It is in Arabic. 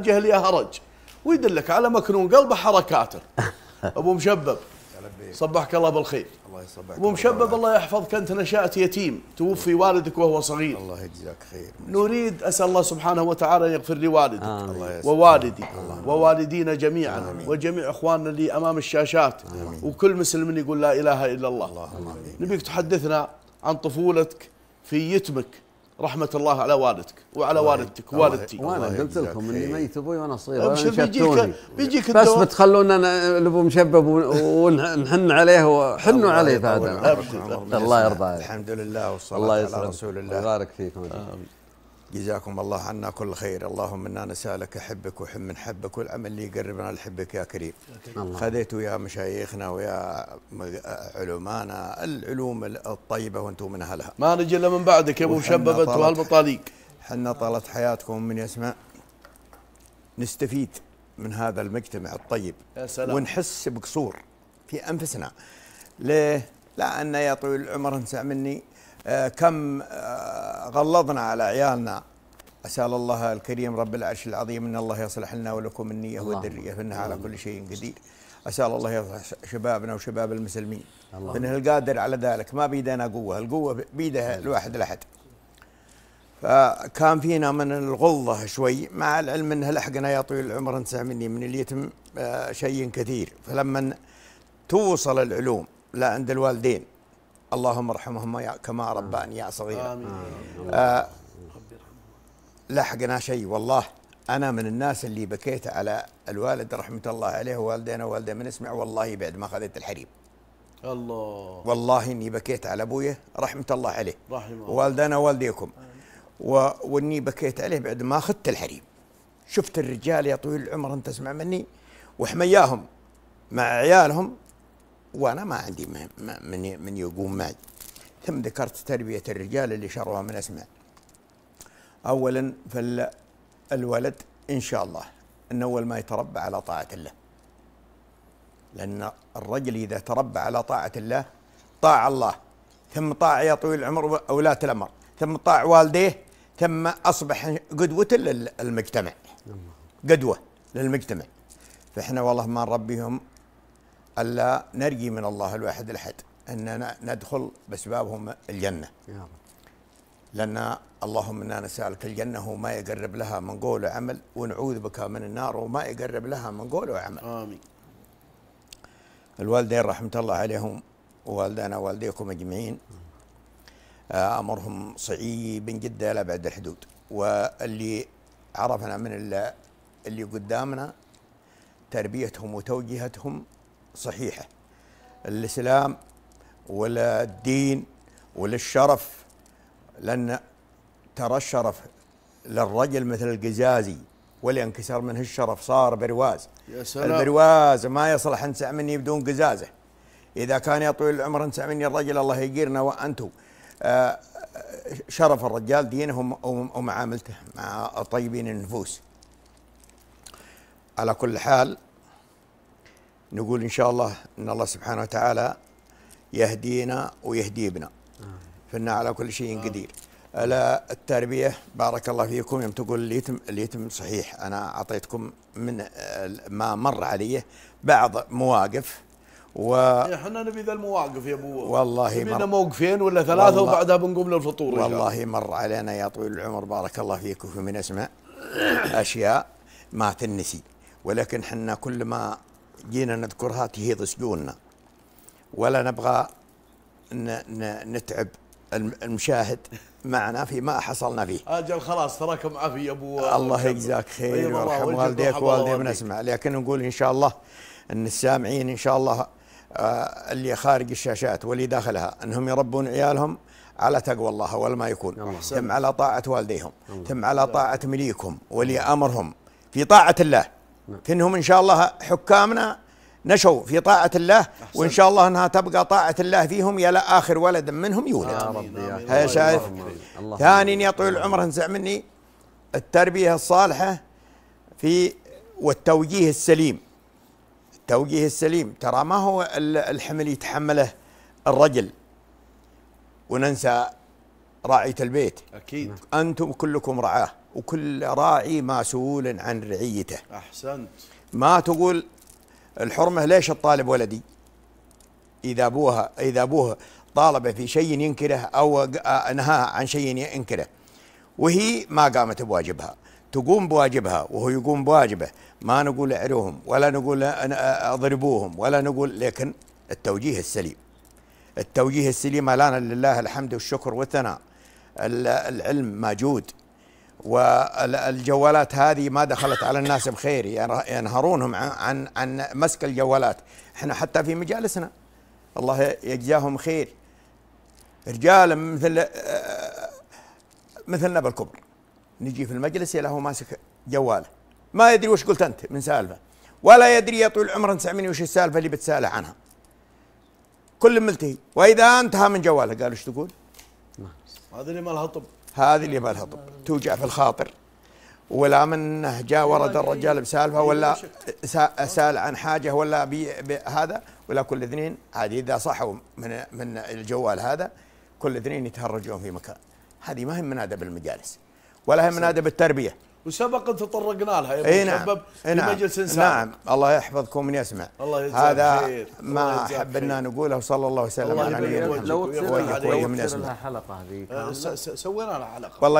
جهل يا هرج ويدلك على مكنون قلبه حركاته ابو مشبب صبحك الله بالخير الله يصبحك ابو مشبب الله يحفظك انت نشات يتيم توفي والدك وهو صغير الله يجزاك خير نريد اسال الله سبحانه وتعالى ان يغفر لي والدك ووالدي ووالدينا جميعا وجميع اخواننا اللي امام الشاشات وكل مسلم يقول لا اله الا الله. نبيك تحدثنا عن طفولتك في يتمك رحمه الله على والدك وعلى والدتك ووالدتي وانا قلت لكم اني ميت ابوي وانا صغير بس بيجيك بيجيك بس بتخلونا الابو مشبب ونحن عليه وحنوا عليه بعد الله يرضى عليك الحمد لله والصلاه على رسول الله بارك يبارك فيكم جزاكم الله عنا كل خير اللهم إنا نسألك حبك وحب من حبك والعمل اللي يقربنا لحبك يا كريم خذيتوا يا مشايخنا ويا علمانا العلوم الطيبة وانتم من أهلها ما نجي إلا من بعدك يا أبو مشبب انت هالبطاليق حنا طالت حياتكم من يسمع نستفيد من هذا المجتمع الطيب يا سلام. ونحس بقصور في أنفسنا ليه؟ لأن يا طويل العمر انسى مني آه كم آه، غلظنا على عيالنا أسأل الله الكريم رب العرش العظيم أن الله يصلح لنا ولكم النية والذرية فإنه على كل شيء قدير أسأل الله يصلح شبابنا وشباب المسلمين إنه القادر على ذلك ما بيدنا قوة القوة بيده الواحد الأحد فكان فينا من الغلظة شوي مع العلم أنه لحقنا يا طويل العمر انتزع مني من اليتم آه، شيء كثير فلما توصل العلوم لا عند الوالدين اللهم ارحمهما كما رباني يا صغيرا آمين. آه لحقنا شيء والله أنا من الناس اللي بكيت على الوالد رحمة الله عليه والدينا والدي من اسمع والله بعد ما خذيت الحريم الله والله إني بكيت على أبويا رحمة الله عليه رحمه والدنا والديكم و... وإني بكيت عليه بعد ما أخذت الحريم شفت الرجال يا طويل العمر أنت تسمع مني وحمياهم مع عيالهم وانا ما عندي من من يقوم معي ثم ذكرت تربيه الرجال اللي شروها من اسماء اولا فالولد ان شاء الله ان اول ما يتربى على طاعه الله لان الرجل اذا تربى على طاعه الله طاع الله ثم طاع يا طويل العمر ولاة الامر ثم طاع والديه ثم اصبح قدوه للمجتمع نعم. قدوه للمجتمع فاحنا والله ما نربيهم ألا نرجي من الله الواحد الأحد أن ندخل بأسبابهم الجنة يا رب لأن اللهم إنا نسألك الجنة وما يقرب لها من قول وعمل ونعوذ بك من النار وما يقرب لها من قول وعمل آمين الوالدين رحمة الله عليهم ووالدانا ووالديكم أجمعين آه، أمرهم صعيب جدا إلى بعد الحدود واللي عرفنا من اللي قدامنا تربيتهم وتوجيهتهم صحيحه الاسلام ولا الدين ولا الشرف لان ترى الشرف للرجل مثل القزازي ولا انكسر منه الشرف صار برواز يا سلام البرواز ما يصلح انسع مني بدون قزازه اذا كان يا طويل العمر انسع مني الرجل الله يقيرنا وانتم آه، شرف الرجال دينهم ومعاملته مع طيبين النفوس على كل حال نقول إن شاء الله أن الله سبحانه وتعالى يهدينا ويهدي ابنا فانا على كل شيء قدير على التربية بارك الله فيكم يوم تقول اليتم اليتم صحيح أنا أعطيتكم من ما مر علي بعض مواقف و إيه، احنا نبي ذا المواقف يا ابو والله مر موقفين ولا ثلاثه وبعدها بنقوم للفطور والله مر علينا يا طويل العمر بارك الله فيكم من اسماء اشياء ما تنسي ولكن حنا كل ما جينا نذكرها تهيض سجوننا ولا نبغى نتعب المشاهد معنا فيما حصلنا فيه اجل خلاص تراكم عافيه ابو الله يجزاك خير طيب، ويرحم والديك ووالدي من اسمع لكن نقول ان شاء الله ان السامعين ان شاء الله آه، اللي خارج الشاشات واللي داخلها انهم يربون عيالهم على تقوى الله اول ما يكون تم على طاعه والديهم تم على طاعه مليكهم ولي امرهم في طاعه الله فإنهم نعم. إن شاء الله حكامنا نشوا في طاعة الله أحسن. وإن شاء الله أنها تبقى طاعة الله فيهم يلا آخر ولد منهم يولد يا رب يا شايف ثاني يا طويل العمر انزع مني التربية الصالحة في والتوجيه السليم التوجيه السليم ترى ما هو الحمل يتحمله الرجل وننسى راعية البيت أكيد أنتم كلكم رعاه وكل راعي مسؤول عن رعيته أحسنت ما تقول الحرمة ليش الطالب ولدي إذا أبوها إذا أبوه طالبه في شيء ينكره أو نهاها عن شيء ينكره وهي ما قامت بواجبها تقوم بواجبها وهو يقوم بواجبه ما نقول اعروهم ولا نقول اضربوهم ولا نقول لكن التوجيه السليم التوجيه السليم الان لله الحمد والشكر والثناء العلم موجود والجوالات هذه ما دخلت على الناس بخير ينهرونهم عن عن مسك الجوالات احنا حتى في مجالسنا الله يجزاهم خير رجال مثل مثلنا بالكبر نجي في المجلس يلا هو ماسك جواله ما يدري وش قلت انت من سالفه ولا يدري يا طويل العمر انت مني وش السالفه اللي بتساله عنها كل ملتهي واذا انتهى من جواله قال وش تقول؟ هذه اللي ما لها طب هذه اللي ما طب توجع في الخاطر ولا منه جاء ورد الرجال بسالفه ولا سال عن حاجه ولا بهذا ولا كل اثنين عادي اذا صحوا من من الجوال هذا كل اثنين يتهرجون في مكان هذه ما هي من ادب المجالس ولا هي من ادب التربيه وسبق ان تطرقنا لها اي نعم في نعم مجلس سابق نعم الله يحفظكم من يسمع الله يجزاك هذا خير. ما احب ان نقوله صلى الله وسلم على نبينا محمد لو تصير لها حلقه هذه أه، سوينا لها حلقه والله